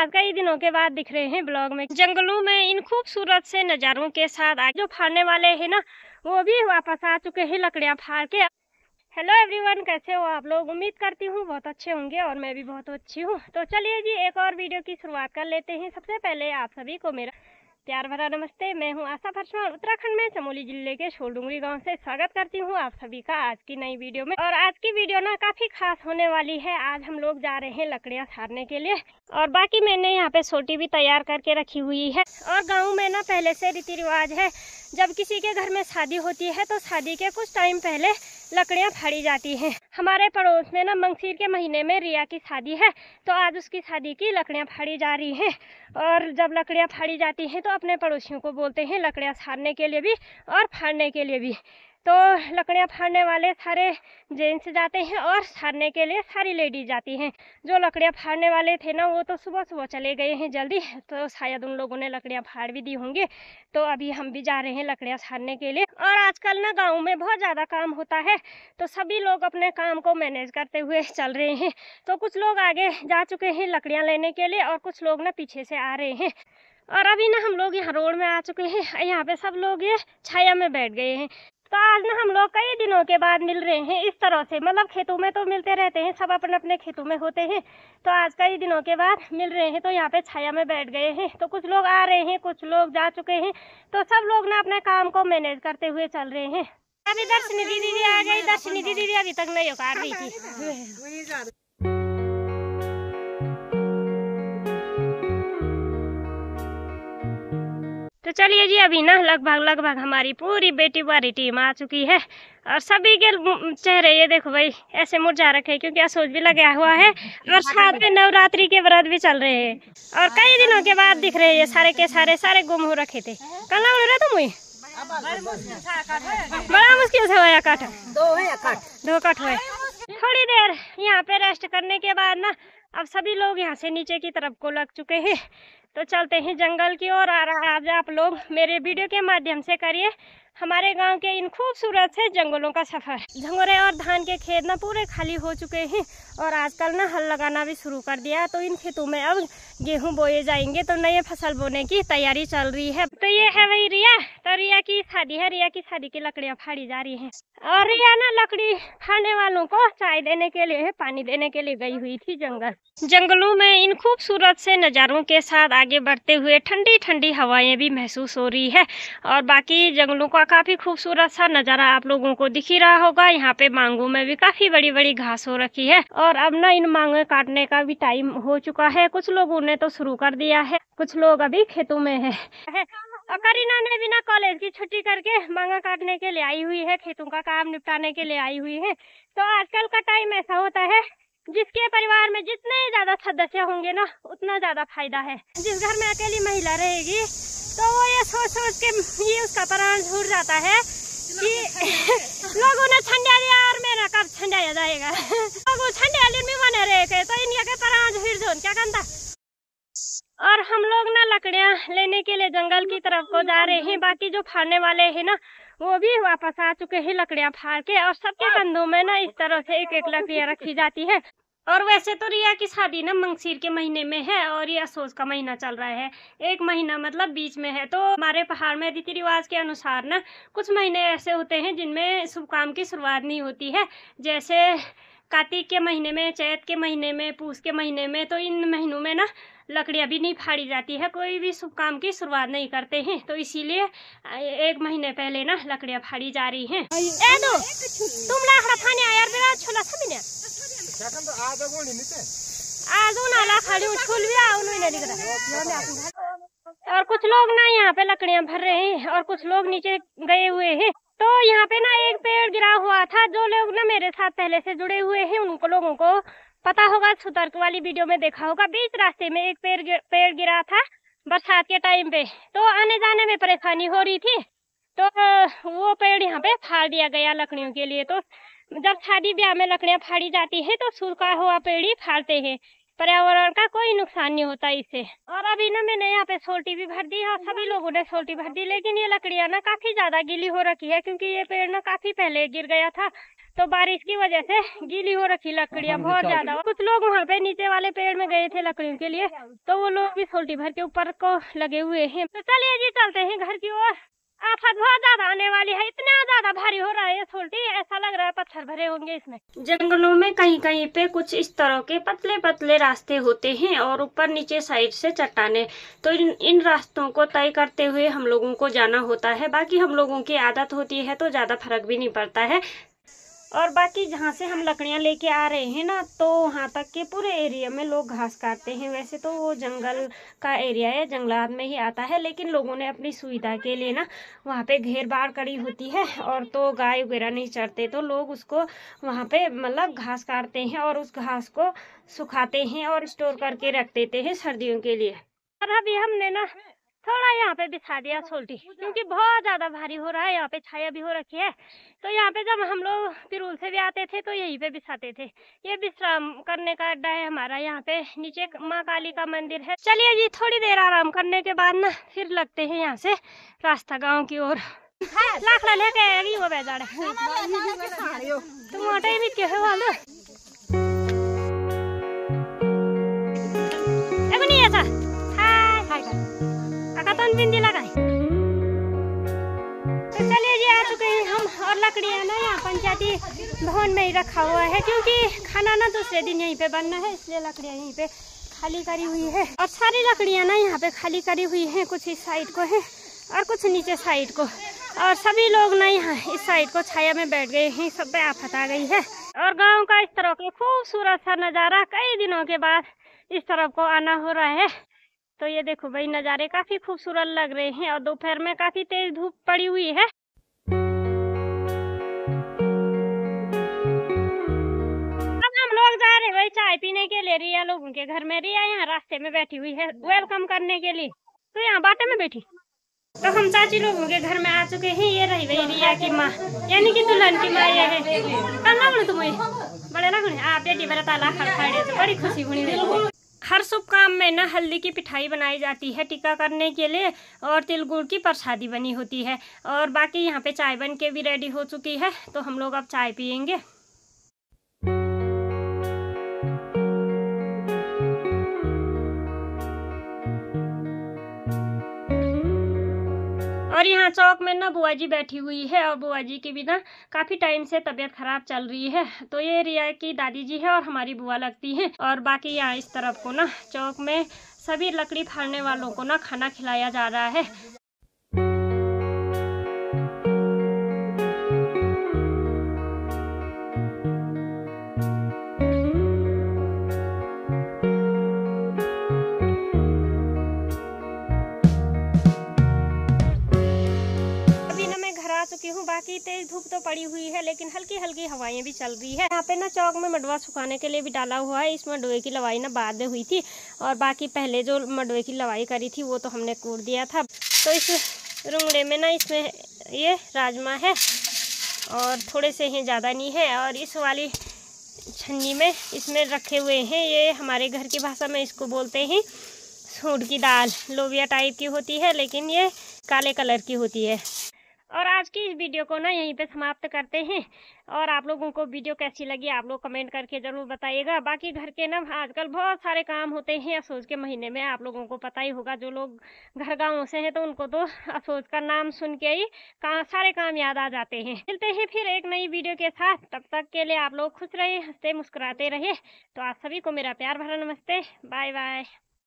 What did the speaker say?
साथ कई दिनों के बाद दिख रहे हैं ब्लॉग में जंगलों में इन खूबसूरत से नज़ारों के साथ आज जो फाड़ने वाले हैं ना वो भी वापस आ चुके हैं लकड़ियाँ फाड़ के हेलो एवरीवन कैसे हो आप लोग उम्मीद करती हूँ बहुत अच्छे होंगे और मैं भी बहुत अच्छी हूँ तो चलिए जी एक और वीडियो की शुरुआत कर लेते हैं सबसे पहले आप सभी को मेरा प्यार भरा नमस्ते मैं हूं आशा फरसवाल उत्तराखंड में चमोली जिले के छोलडुंगरी गांव से स्वागत करती हूं आप सभी का आज की नई वीडियो में और आज की वीडियो ना काफी खास होने वाली है आज हम लोग जा रहे हैं लकड़ियां सारने के लिए और बाकी मैंने यहाँ पे सोटी भी तैयार करके रखी हुई है और गाँव में ना पहले से रीति रिवाज है जब किसी के घर में शादी होती है तो शादी के कुछ टाइम पहले लकड़ियाँ फाड़ी जाती हैं हमारे पड़ोस में ना मंगसीर के महीने में रिया की शादी है तो आज उसकी शादी की लकड़ियाँ फाड़ी जा रही हैं और जब लकड़ियाँ फाड़ी जाती हैं तो अपने पड़ोसियों को बोलते हैं लकड़ियाँ सारने के लिए भी और फाड़ने के लिए भी तो लकड़ियाँ फाड़ने वाले सारे जेंट्स जाते हैं और सारने के लिए सारी लेडीज जाती हैं जो लकड़ियाँ फाड़ने वाले थे ना वो तो सुबह सुबह चले गए हैं जल्दी तो शायद उन लोगों ने लकड़ियाँ फाड़ भी दी होंगी तो अभी हम भी जा रहे हैं लकड़ियाँ सारने के लिए और आजकल ना गाँव में बहुत ज़्यादा काम होता है तो सभी लोग अपने काम को मैनेज करते हुए चल रहे हैं तो कुछ लोग आगे जा चुके हैं लकड़ियाँ लेने के लिए और कुछ लोग ना पीछे से आ रहे हैं और अभी ना हम लोग यहाँ रोड में आ चुके हैं यहाँ पे सब लोग ये छाया में बैठ गए हैं तो आज ना हम लोग कई दिनों के बाद मिल रहे हैं इस तरह से मतलब खेतों में तो मिलते रहते हैं सब अपने अपने खेतों में होते हैं तो आज कई दिनों के बाद मिल रहे हैं तो यहाँ पे छाया में बैठ गए हैं तो कुछ लोग आ रहे हैं कुछ लोग जा चुके हैं तो सब लोग ना अपने काम को मैनेज करते हुए चल रहे हैं अभी दर्शनी दीदी आ गई दर्शनी दीदी अभी तक नहीं उतार रही थी तो चलिए जी अभी ना लगभग लगभग हमारी पूरी बेटी वाली टीम आ चुकी है और सभी के चेहरे ये देखो भाई ऐसे मुरझा रखे क्योंकि असोज भी लगा हुआ है और साथ में नवरात्रि के व्रत भी चल रहे हैं और कई दिनों के बाद दिख रहे हैं सारे के सारे सारे गुम हो रखे थे कल ना रहा तुम बड़ा मुश्किल से होया काट दो काट हुए थोड़ी देर यहाँ पे रेस्ट करने के बाद ना अब सभी लोग यहाँ से नीचे की तरफ को लग चुके हैं तो चलते हैं जंगल की ओर आज आप लोग मेरे वीडियो के माध्यम से करिए हमारे गांव के इन खूबसूरत से जंगलों का सफ़र झंगोरे और धान के खेत ना पूरे खाली हो चुके हैं और आजकल ना हल लगाना भी शुरू कर दिया तो इन खेतों में अब गेहूं बोए जाएंगे तो नए फसल बोने की तैयारी चल रही है तो ये है वही रिया तो रिया की शादी है रिया की शादी की लकड़ियाँ फाड़ी जा रही है और रिया ना लकड़ी फाड़ने वालों को चाय देने के लिए पानी देने के लिए गई हुई थी जंगल जंगलों में इन खूबसूरत से नज़ारों के साथ आगे बढ़ते हुए ठंडी ठंडी हवाएं भी महसूस हो रही है और बाकी जंगलों को का काफी खूबसूरत सा नजारा आप लोगों को दिख ही रहा होगा यहाँ पे मांगों में भी काफी बड़ी बड़ी घास हो रखी है और अब ना इन मांगे काटने का भी टाइम हो चुका है कुछ लोगों ने तो शुरू कर दिया है कुछ लोग अभी खेतों में है करीना ने भी ना कॉलेज की छुट्टी करके मांगा काटने के लिए आई हुई है खेतों का काम निपटाने के लिए आई हुई है तो आजकल का टाइम ऐसा होता है जिसके परिवार में जितने ज्यादा सदस्य होंगे ना उतना ज्यादा फायदा है जिस घर में अकेली महिला रहेगी तो सोच के ये उसका प्राण छूट जाता है कि लोगों ने ठंडा लिया और मेरा कब छंडाया जाएगा लोग ठंडा लेन में बने रहे थे तो इनका के प्राण छूट जो क्या कहता और हम लोग ना लकड़ियाँ लेने के लिए जंगल की तरफ को जा रहे हैं बाकी जो फाड़ने वाले हैं ना वो भी वापस आ चुके हैं लकड़ियाँ फाड़ के और सबके कंधों में ना इस तरह से एक एक लकड़ियाँ रखी जाती है और वैसे तो रिया की शादी ना मंगसीर के महीने में है और ये असोज का महीना चल रहा है एक महीना मतलब बीच में है तो हमारे पहाड़ में रीति रिवाज के अनुसार ना कुछ महीने ऐसे होते हैं जिनमें शुभ काम की शुरुआत नहीं होती है जैसे कार्तिक के महीने में चैत के महीने में पूस के महीने में तो इन महीनों में ना लकड़ियाँ भी नहीं फाड़ी जाती है कोई भी शुभ काम की शुरुआत नहीं करते हैं तो इसीलिए एक महीने पहले ना लकड़ियाँ फाड़ी जा रही हैं तुम फाने आया और कुछ लोग ना यहाँ पे लकड़ियाँ भर रहे हैं और कुछ लोग नीचे गए हुए हैं तो यहाँ पे ना एक पेड़ गिरा हुआ था जो लोग ना मेरे साथ पहले से जुड़े हुए हैं उनको लोगों को पता होगा सुतर्क वाली वीडियो में देखा होगा बीच रास्ते में एक पेड़ गिर, पेड़ गिरा था बरसात के टाइम पे तो आने जाने में परेशानी हो रही थी तो वो पेड़ यहाँ पे फाड़ दिया गया लकड़ियों के लिए तो जब शादी ब्याह में लकड़ियाँ फाड़ी जाती है तो सूखा हुआ पेड़ ही फाड़ते हैं पर्यावरण का कोई नुकसान नहीं होता इससे और अभी ना मैंने यहाँ पे सोल्टी भी भर दी है और सभी लोगों ने सोल्टी भर दी लेकिन ये लकड़ियाँ ना काफी ज्यादा गीली हो रखी है क्योंकि ये पेड़ ना काफी पहले गिर गया था तो बारिश की वजह से गीली हो रखी लकड़ियाँ बहुत ज्यादा कुछ लोग वहाँ पे नीचे वाले पेड़ में गए थे लकड़ियों के लिए तो वो लोग भी सोल्टी भर के ऊपर को लगे हुए है तो चलिए जी चलते है घर की ओर आफत बहुत ज्यादा आने वाली है इतना ज्यादा भारी हो रहा है ये सोल्टी ऐसा लग रहा है पत्थर भरे होंगे इसमें जंगलों में कहीं कहीं पे कुछ इस तरह के पतले पतले रास्ते होते हैं और ऊपर नीचे साइड से चट्टाने तो इन इन रास्तों को तय करते हुए हम लोगों को जाना होता है बाकी हम लोगों की आदत होती है तो ज्यादा फर्क भी नहीं पड़ता है और बाकी जहाँ से हम लकड़ियाँ लेके आ रहे हैं ना तो वहाँ तक के पूरे एरिया में लोग घास काटते हैं वैसे तो वो जंगल का एरिया है जंगलात में ही आता है लेकिन लोगों ने अपनी सुविधा के लिए ना वहाँ पे घेर बाड़ करी होती है और तो गाय वगैरह नहीं चढ़ते तो लोग उसको वहाँ पे मतलब घास काटते हैं और उस घास को सुखाते हैं और स्टोर करके रख देते हैं सर्दियों के लिए और अभी हमने ना थोड़ा यहाँ पे बिछा दिया सोल्टी हाँ, क्योंकि बहुत ज़्यादा भारी हो रहा है यहाँ पे छाया भी हो रखी है तो यहाँ पे जब हम लोग पिरूल से भी आते थे तो यहीं पे बिछाते थे ये विश्राम करने का अड्डा है हमारा यहाँ पे नीचे माँ काली का मंदिर है चलिए जी थोड़ी देर आराम करने के बाद ना फिर लगते है यहाँ से रास्ता गाँव की ओर हाँ, लाख लेके आएगी वो बेजाड़ा तुम आटे भी क्यों वाला बिंदी लगाए तो चलिए जी आ चुके हैं हम और लकड़ियाँ ना यहाँ पंचायती भवन में ही रखा हुआ है क्योंकि खाना ना दूसरे दिन यहीं पे बनना है इसलिए लकड़ियाँ यहीं पे खाली करी हुई है और सारी लकड़ियाँ ना यहाँ पे खाली करी हुई हैं कुछ इस साइड को है और कुछ नीचे साइड को और सभी लोग ना यहाँ इस साइड को छाया में बैठ गए हैं सब आफत आ गई है और गांव का इस तरह का खूबसूरत सा नज़ारा कई दिनों के बाद इस तरफ को आना हो रहा है तो ये देखो भाई नज़ारे काफ़ी खूबसूरत लग रहे हैं और दोपहर में काफ़ी तेज़ धूप पड़ी हुई है हम लोग जा रहे भाई चाय पीने के लिए रिया लोगों के घर में रिया यहाँ रास्ते में बैठी हुई है वेलकम करने के लिए तो यहाँ बाटे में बैठी तो हम चाची लोगों के घर में आ चुके हैं ये रही भाई रिया की माँ यानी की दुल्हन की माँ ये है कल लगने तुम्हें बड़े बोले आप बेटी बड़ा ताला खड़े बड़ी खुशी होनी हर शुभ काम में न हल्दी की पिठाई बनाई जाती है टीका करने के लिए और तिल गुड़ की प्रसादी बनी होती है और बाकी यहाँ पे चाय बन के भी रेडी हो चुकी है तो हम लोग अब चाय पियेंगे और यहाँ चौक में ना बुआ जी बैठी हुई है और बुआ जी की भी ना काफ़ी टाइम से तबीयत खराब चल रही है तो ये रिया की दादी जी है और हमारी बुआ लगती है और बाकी यहाँ इस तरफ को ना चौक में सभी लकड़ी फाड़ने वालों को ना खाना खिलाया जा रहा है चल रही है यहाँ पे ना चौक में मडवा सुखाने के लिए भी डाला हुआ है इस मडवे की लवाई ना बाद में हुई थी और बाकी पहले जो मडवे की लवाई करी थी वो तो हमने कूट दिया था तो इस रुंगड़े में ना इसमें ये राजमा है और थोड़े से ही ज़्यादा नहीं है और इस वाली छन्नी में इसमें रखे हुए हैं ये हमारे घर की भाषा में इसको बोलते हैं सूट की दाल लोबिया टाइप की होती है लेकिन ये काले कलर की होती है और आज की इस वीडियो को ना यहीं पे समाप्त करते हैं और आप लोगों को वीडियो कैसी लगी आप लोग कमेंट करके ज़रूर बताइएगा बाकी घर के ना आजकल बहुत सारे काम होते हैं असोज के महीने में आप लोगों को पता ही होगा जो लोग घर गाँव से हैं तो उनको तो असोज का नाम सुन के ही का, सारे काम याद आ जाते हैं मिलते हैं फिर एक नई वीडियो के साथ तब तक के लिए आप लोग खुश रहे हंसते मुस्कुराते रहे तो आप सभी को मेरा प्यार भरा नमस्ते बाय बाय